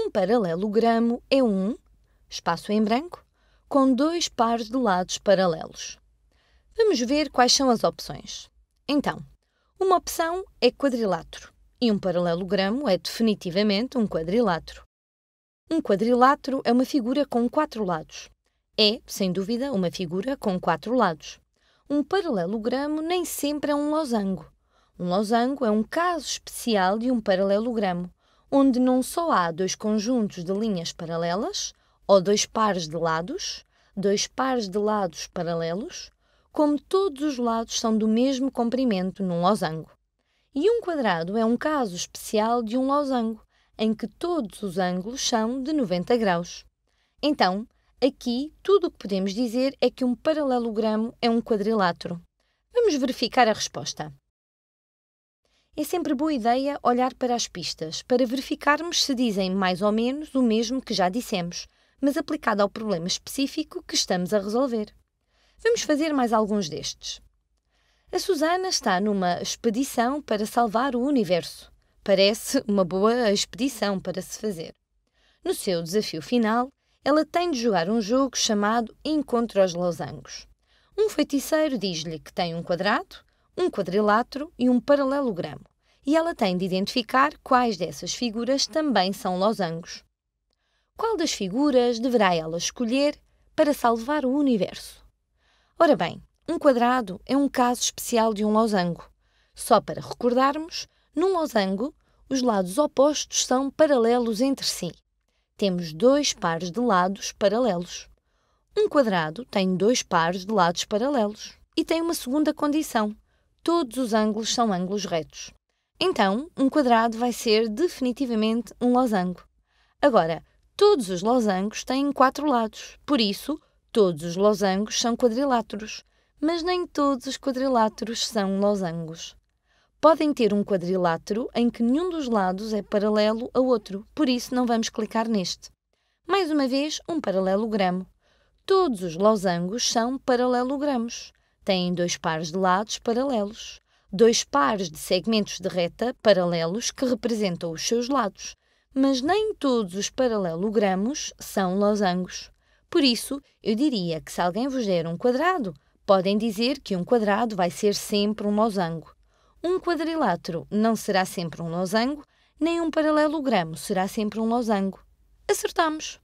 Um paralelogramo é um, espaço em branco, com dois pares de lados paralelos. Vamos ver quais são as opções. Então, uma opção é quadrilátero e um paralelogramo é definitivamente um quadrilátero. Um quadrilátero é uma figura com quatro lados. É, sem dúvida, uma figura com quatro lados. Um paralelogramo nem sempre é um losango. Um losango é um caso especial de um paralelogramo, onde não só há dois conjuntos de linhas paralelas, ou dois pares de lados, dois pares de lados paralelos, como todos os lados são do mesmo comprimento num losango. E um quadrado é um caso especial de um losango, em que todos os ângulos são de 90 graus. Então, aqui tudo o que podemos dizer é que um paralelogramo é um quadrilátero. Vamos verificar a resposta. É sempre boa ideia olhar para as pistas para verificarmos se dizem mais ou menos o mesmo que já dissemos, mas aplicado ao problema específico que estamos a resolver. Vamos fazer mais alguns destes. A Susana está numa expedição para salvar o universo. Parece uma boa expedição para se fazer. No seu desafio final, ela tem de jogar um jogo chamado Encontro aos Losangos. Um feiticeiro diz-lhe que tem um quadrado, um quadrilátero e um paralelogramo e ela tem de identificar quais dessas figuras também são losangos. Qual das figuras deverá ela escolher para salvar o universo? Ora bem, um quadrado é um caso especial de um losango. Só para recordarmos, num losango, os lados opostos são paralelos entre si. Temos dois pares de lados paralelos. Um quadrado tem dois pares de lados paralelos e tem uma segunda condição: todos os ângulos são ângulos retos. Então, um quadrado vai ser definitivamente um losango. Agora, todos os losangos têm quatro lados, por isso, todos os losangos são quadriláteros, mas nem todos os quadriláteros são losangos. Podem ter um quadrilátero em que nenhum dos lados é paralelo ao outro, por isso não vamos clicar neste. Mais uma vez, um paralelogramo. Todos os losangos são paralelogramos. Têm dois pares de lados paralelos dois pares de segmentos de reta paralelos que representam os seus lados, mas nem todos os paralelogramos são losangos. Por isso, eu diria que se alguém vos der um quadrado, podem dizer que um quadrado vai ser sempre um losango. Um quadrilátero não será sempre um losango, nem um paralelogramo será sempre um losango. Acertamos!